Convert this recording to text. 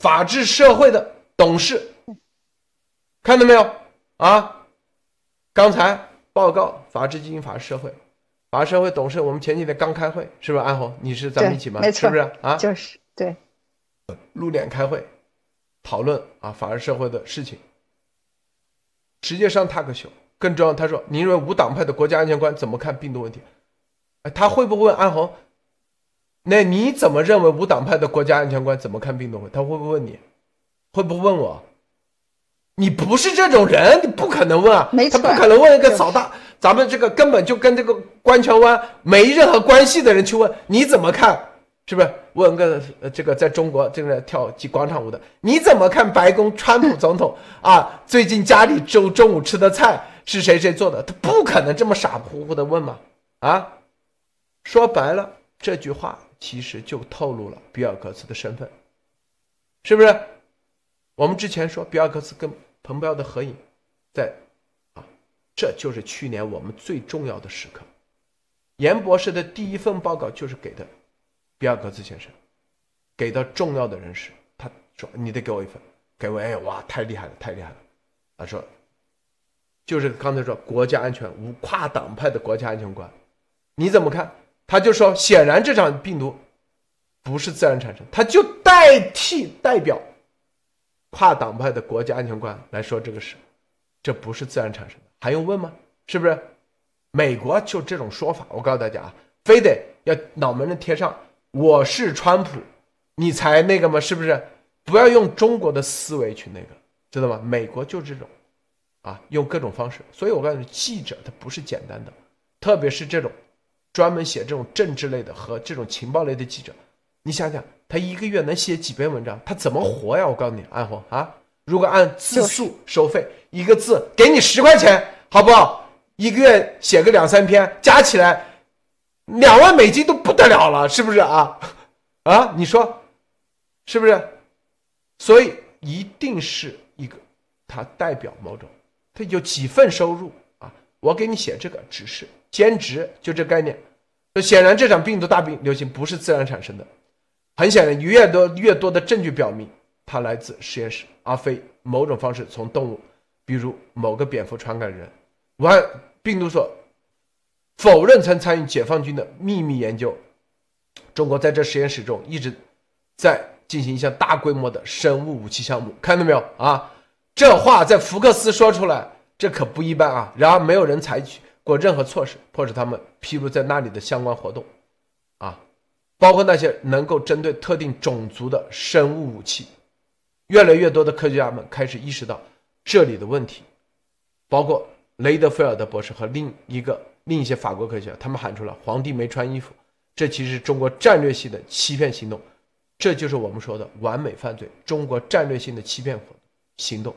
法治社会的董事，看到没有啊？刚才报告法治、经营、法治社会、法治社会董事，我们前几天刚开会，是不是安红？你是咱们一起吗？是不是啊？就是对，露脸开会讨论啊法治社会的事情。直接上 talk show。更重要，他说：“您认为无党派的国家安全观怎么看病毒问题？哎，他会不会问安红？”那你怎么认为无党派的国家安全观怎么看运动会？他会不会问你？会不会问我？你不是这种人，你不可能问啊！没错，他不可能问一个扫大，咱们这个根本就跟这个安全湾没任何关系的人去问你怎么看，是不是？问个这个在中国正在跳广场舞的你怎么看白宫川普总统 啊？最近家里中中午吃的菜是谁谁做的？他不可能这么傻乎乎的问嘛！啊，说白了这句话。其实就透露了比尔·格茨的身份，是不是？我们之前说比尔·格茨跟彭博的合影，在啊，这就是去年我们最重要的时刻。严博士的第一份报告就是给的比尔·格茨先生，给到重要的人士。他说：“你得给我一份。”给我哎，哇，太厉害了，太厉害了！他说：“就是刚才说国家安全无跨党派的国家安全观，你怎么看？”他就说：“显然这场病毒不是自然产生，他就代替代表跨党派的国家安全观来说这个事，这不是自然产生的，还用问吗？是不是？美国就这种说法。我告诉大家啊，非得要脑门上贴上我是川普，你才那个吗？是不是？不要用中国的思维去那个，知道吗？美国就这种，啊，用各种方式。所以我告诉你，记者，他不是简单的，特别是这种。”专门写这种政治类的和这种情报类的记者，你想想，他一个月能写几篇文章？他怎么活呀？我告诉你，安红啊，如果按字数收费，一个字给你十块钱，好不好？一个月写个两三篇，加起来两万美金都不得了了，是不是啊？啊，你说是不是？所以一定是一个它代表某种，它有几份收入啊。我给你写这个只是。兼职就这概念，显然这场病毒大病流行不是自然产生的。很显然，越多越多的证据表明它来自实验室，而非某种方式从动物，比如某个蝙蝠传感人。武汉病毒所否认曾参与解放军的秘密研究。中国在这实验室中一直在进行一项大规模的生物武器项目。看到没有啊？这话在福克斯说出来，这可不一般啊。然而没有人采取。做任何措施，迫使他们披露在那里的相关活动，啊，包括那些能够针对特定种族的生物武器。越来越多的科学家们开始意识到这里的问题，包括雷德菲尔德博士和另一个另一些法国科学家，他们喊出了“皇帝没穿衣服”，这其实是中国战略性的欺骗行动，这就是我们说的完美犯罪，中国战略性的欺骗行动。